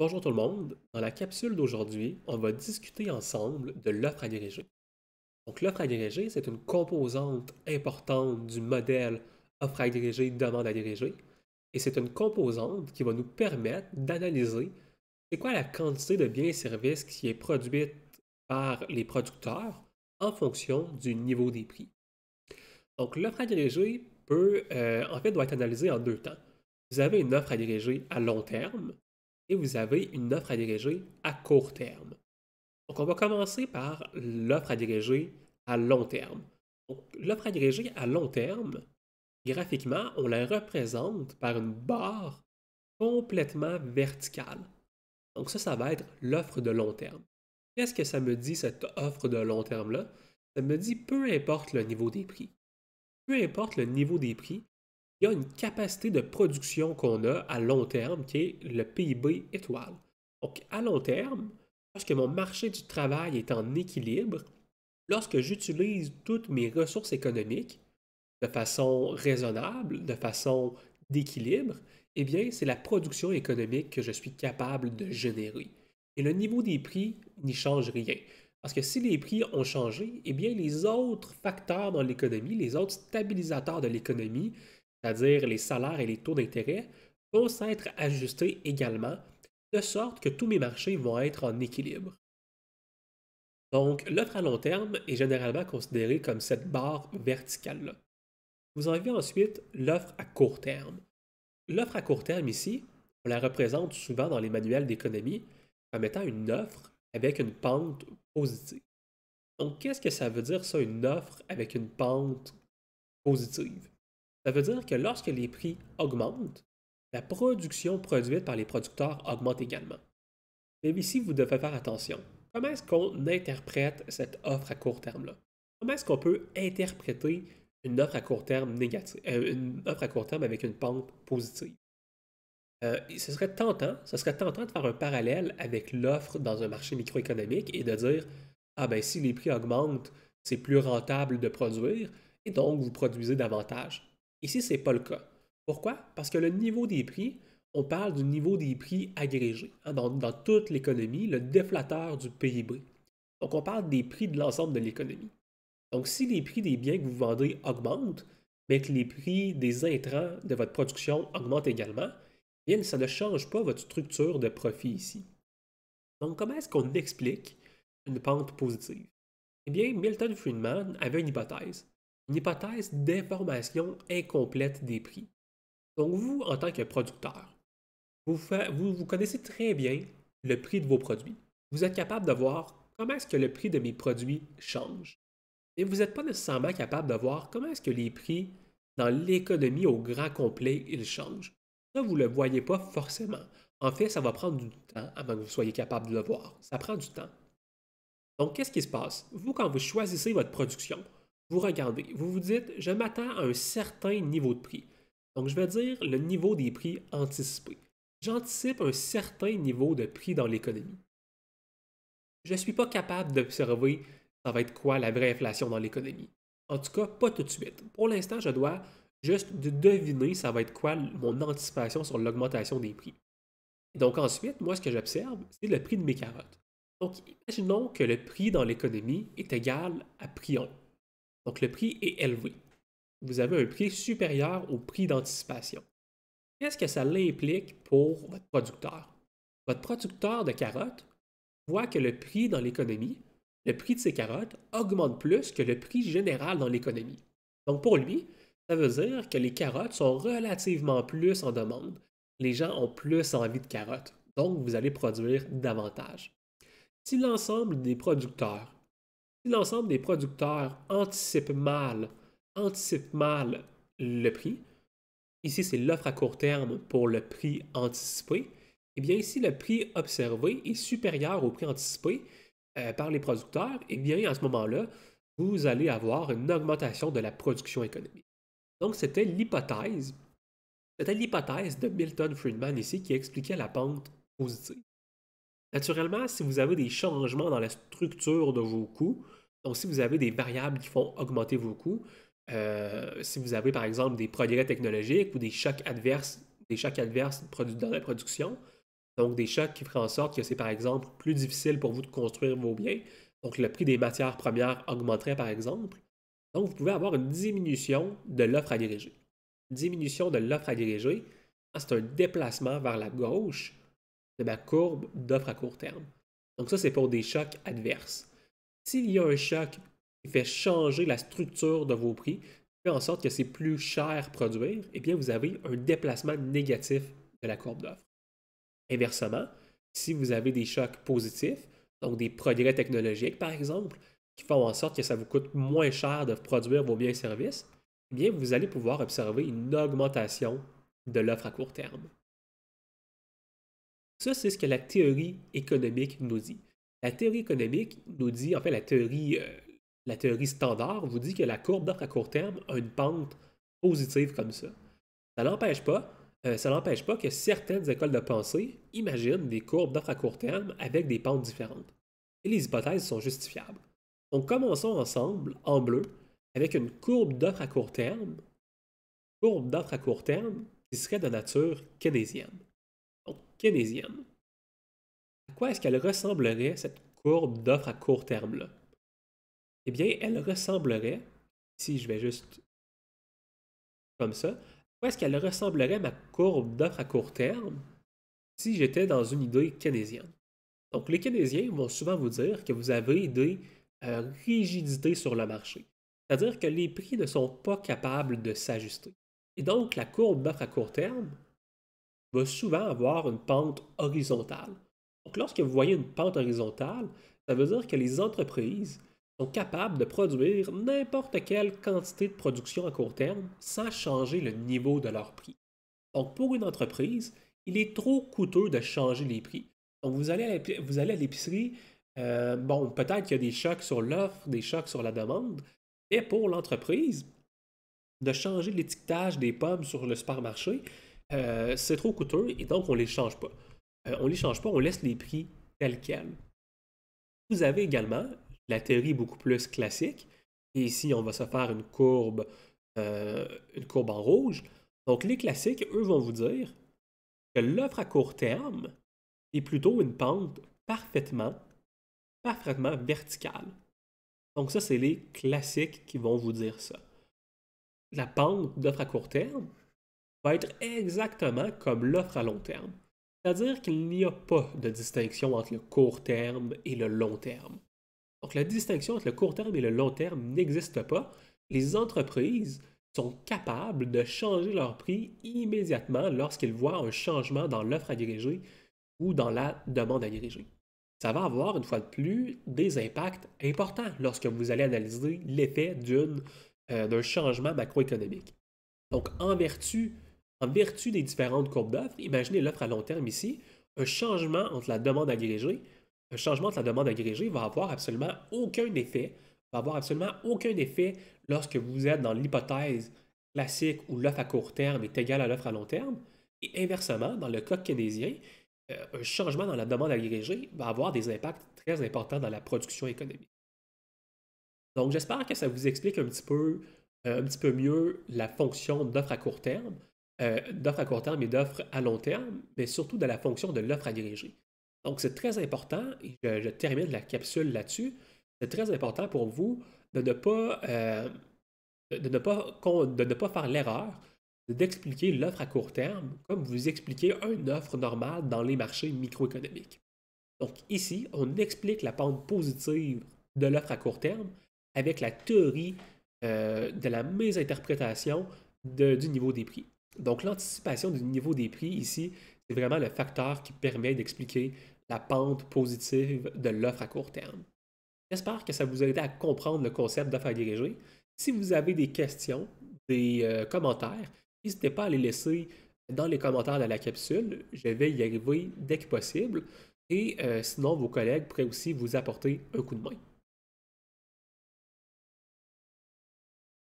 Bonjour tout le monde. Dans la capsule d'aujourd'hui, on va discuter ensemble de l'offre agrégée. Donc l'offre agrégée, c'est une composante importante du modèle offre agrégée demande agrégée et c'est une composante qui va nous permettre d'analyser c'est quoi la quantité de biens et services qui est produite par les producteurs en fonction du niveau des prix. Donc l'offre agrégée peut euh, en fait doit être analysée en deux temps. Vous avez une offre agrégée à long terme et vous avez une offre à diriger à court terme. Donc, on va commencer par l'offre à diriger à long terme. Donc, l'offre à diriger à long terme, graphiquement, on la représente par une barre complètement verticale. Donc, ça, ça va être l'offre de long terme. Qu'est-ce que ça me dit, cette offre de long terme-là? Ça me dit peu importe le niveau des prix. Peu importe le niveau des prix, il y a une capacité de production qu'on a à long terme qui est le PIB étoile. Donc, à long terme, lorsque mon marché du travail est en équilibre, lorsque j'utilise toutes mes ressources économiques de façon raisonnable, de façon d'équilibre, eh bien, c'est la production économique que je suis capable de générer. Et le niveau des prix n'y change rien. Parce que si les prix ont changé, eh bien, les autres facteurs dans l'économie, les autres stabilisateurs de l'économie, c'est-à-dire les salaires et les taux d'intérêt, vont s'être ajustés également, de sorte que tous mes marchés vont être en équilibre. Donc, l'offre à long terme est généralement considérée comme cette barre verticale-là. Vous avez ensuite l'offre à court terme. L'offre à court terme ici, on la représente souvent dans les manuels d'économie comme étant une offre avec une pente positive. Donc, qu'est-ce que ça veut dire, ça, une offre avec une pente positive? Ça veut dire que lorsque les prix augmentent, la production produite par les producteurs augmente également. Mais ici, vous devez faire attention. Comment est-ce qu'on interprète cette offre à court terme-là? Comment est-ce qu'on peut interpréter une offre à court terme négative, euh, une offre à court terme avec une pente positive? Euh, ce serait tentant, ce serait tentant de faire un parallèle avec l'offre dans un marché microéconomique et de dire Ah ben si les prix augmentent, c'est plus rentable de produire, et donc vous produisez davantage. Ici, ce n'est pas le cas. Pourquoi? Parce que le niveau des prix, on parle du niveau des prix agrégés. Hein, dans, toute l'économie, le déflateur du PIB. Donc, on parle des prix de l'ensemble de l'économie. Donc, si les prix des biens que vous vendez augmentent, mais que les prix des intrants de votre production augmentent également, eh bien, ça ne change pas votre structure de profit ici. Donc, comment est-ce qu'on explique une pente positive? Eh bien, Milton Friedman avait une hypothèse une hypothèse d'information incomplète des prix. Donc vous, en tant que producteur, vous, vous, vous connaissez très bien le prix de vos produits. Vous êtes capable de voir comment est-ce que le prix de mes produits change. Mais vous n'êtes pas nécessairement capable de voir comment est-ce que les prix dans l'économie au grand complet, ils changent. Ça, vous ne le voyez pas forcément. En fait, ça va prendre du temps avant que vous soyez capable de le voir. Ça prend du temps. Donc, qu'est-ce qui se passe? Vous, quand vous choisissez votre production, vous regardez, vous vous dites, je m'attends à un certain niveau de prix. Donc, je vais dire le niveau des prix anticipés. J'anticipe un certain niveau de prix dans l'économie. Je ne suis pas capable d'observer ça va être quoi la vraie inflation dans l'économie. En tout cas, pas tout de suite. Pour l'instant, je dois juste deviner ça va être quoi mon anticipation sur l'augmentation des prix. donc ensuite, moi, ce que j'observe, c'est le prix de mes carottes. Donc, imaginons que le prix dans l'économie est égal à prix 1. Donc le prix est élevé. Vous avez un prix supérieur au prix d'anticipation. Qu'est-ce que ça implique pour votre producteur? Votre producteur de carottes voit que le prix dans l'économie, le prix de ses carottes augmente plus que le prix général dans l'économie. Donc pour lui, ça veut dire que les carottes sont relativement plus en demande. Les gens ont plus envie de carottes, donc vous allez produire davantage. Si l'ensemble des producteurs si l'ensemble des producteurs anticipent mal, anticipe mal le prix, ici c'est l'offre à court terme pour le prix anticipé, et eh bien si le prix observé est supérieur au prix anticipé euh, par les producteurs, et eh bien à ce moment-là, vous allez avoir une augmentation de la production économique. Donc c'était l'hypothèse, c'était l'hypothèse de Milton Friedman ici qui expliquait la pente positive. Naturellement, si vous avez des changements dans la structure de vos coûts, donc si vous avez des variables qui font augmenter vos coûts, euh, si vous avez par exemple des progrès technologiques ou des chocs adverses, des chocs adverses dans la production, donc des chocs qui feraient en sorte que c'est par exemple plus difficile pour vous de construire vos biens, donc le prix des matières premières augmenterait par exemple, donc vous pouvez avoir une diminution de l'offre agrégée. Diminution de l'offre agrégée, c'est un déplacement vers la gauche de ma courbe d'offre à court terme. Donc ça, c'est pour des chocs adverses. S'il y a un choc qui fait changer la structure de vos prix, qui fait en sorte que c'est plus cher à produire, eh bien, vous avez un déplacement négatif de la courbe d'offre. Inversement, si vous avez des chocs positifs, donc des progrès technologiques par exemple, qui font en sorte que ça vous coûte moins cher de produire vos biens et services, eh bien, vous allez pouvoir observer une augmentation de l'offre à court terme. Ça, c'est ce que la théorie économique nous dit. La théorie économique nous dit, en fait, la théorie, euh, la théorie standard vous dit que la courbe d'offre à court terme a une pente positive comme ça. Ça n'empêche pas, euh, pas que certaines écoles de pensée imaginent des courbes d'offre à court terme avec des pentes différentes. Et les hypothèses sont justifiables. Donc commençons ensemble, en bleu, avec une courbe d'offre à court terme, courbe d'offre à court terme qui serait de nature keynésienne keynésienne. À quoi est-ce qu'elle ressemblerait, cette courbe d'offre à court terme-là? Eh bien, elle ressemblerait, si je vais juste comme ça, à quoi est-ce qu'elle ressemblerait ma courbe d'offre à court terme si j'étais dans une idée keynésienne? Donc, les keynésiens vont souvent vous dire que vous avez des euh, rigidités sur le marché, c'est-à-dire que les prix ne sont pas capables de s'ajuster. Et donc, la courbe d'offre à court terme, va souvent avoir une pente horizontale. Donc lorsque vous voyez une pente horizontale, ça veut dire que les entreprises sont capables de produire n'importe quelle quantité de production à court terme sans changer le niveau de leur prix. Donc pour une entreprise, il est trop coûteux de changer les prix. Donc vous allez à l'épicerie, euh, bon, peut-être qu'il y a des chocs sur l'offre, des chocs sur la demande, et pour l'entreprise, de changer l'étiquetage des pommes sur le supermarché, euh, c'est trop coûteux et donc on ne les change pas. Euh, on ne les change pas, on laisse les prix tels quels. Vous avez également la théorie beaucoup plus classique. Et ici, on va se faire une courbe, euh, une courbe en rouge. Donc, les classiques, eux, vont vous dire que l'offre à court terme est plutôt une pente parfaitement, parfaitement verticale. Donc, ça, c'est les classiques qui vont vous dire ça. La pente d'offre à court terme, va être exactement comme l'offre à long terme, c'est-à-dire qu'il n'y a pas de distinction entre le court terme et le long terme. Donc la distinction entre le court terme et le long terme n'existe pas. Les entreprises sont capables de changer leur prix immédiatement lorsqu'ils voient un changement dans l'offre agrégée ou dans la demande agrégée. Ça va avoir, une fois de plus, des impacts importants lorsque vous allez analyser l'effet euh, d'un changement macroéconomique. Donc, en vertu en vertu des différentes courbes d'offres, imaginez l'offre à long terme ici, un changement entre la demande agrégée, un changement entre la demande agrégée va avoir absolument aucun effet, va avoir absolument aucun effet lorsque vous êtes dans l'hypothèse classique où l'offre à court terme est égale à l'offre à long terme, et inversement, dans le cas keynésien, euh, un changement dans la demande agrégée va avoir des impacts très importants dans la production économique. Donc j'espère que ça vous explique un petit peu, euh, un petit peu mieux la fonction d'offre à court terme. Euh, d'offres à court terme et d'offres à long terme, mais surtout de la fonction de l'offre agrégée. Donc, c'est très important, et je, termine la capsule là-dessus, c'est très important pour vous de ne pas, euh, de ne pas, faire l'erreur d'expliquer l'offre à court terme comme vous expliquez une offre normale dans les marchés microéconomiques. Donc ici, on explique la pente positive de l'offre à court terme avec la théorie euh, de la mésinterprétation interprétation du niveau des prix. Donc l'anticipation du niveau des prix ici, c'est vraiment le facteur qui permet d'expliquer la pente positive de l'offre à court terme. J'espère que ça vous a aidé à comprendre le concept d'offre dirigée. Si vous avez des questions, des euh, commentaires, n'hésitez pas à les laisser dans les commentaires de la capsule. Je vais y arriver dès que possible. Et euh, sinon, vos collègues pourraient aussi vous apporter un coup de main.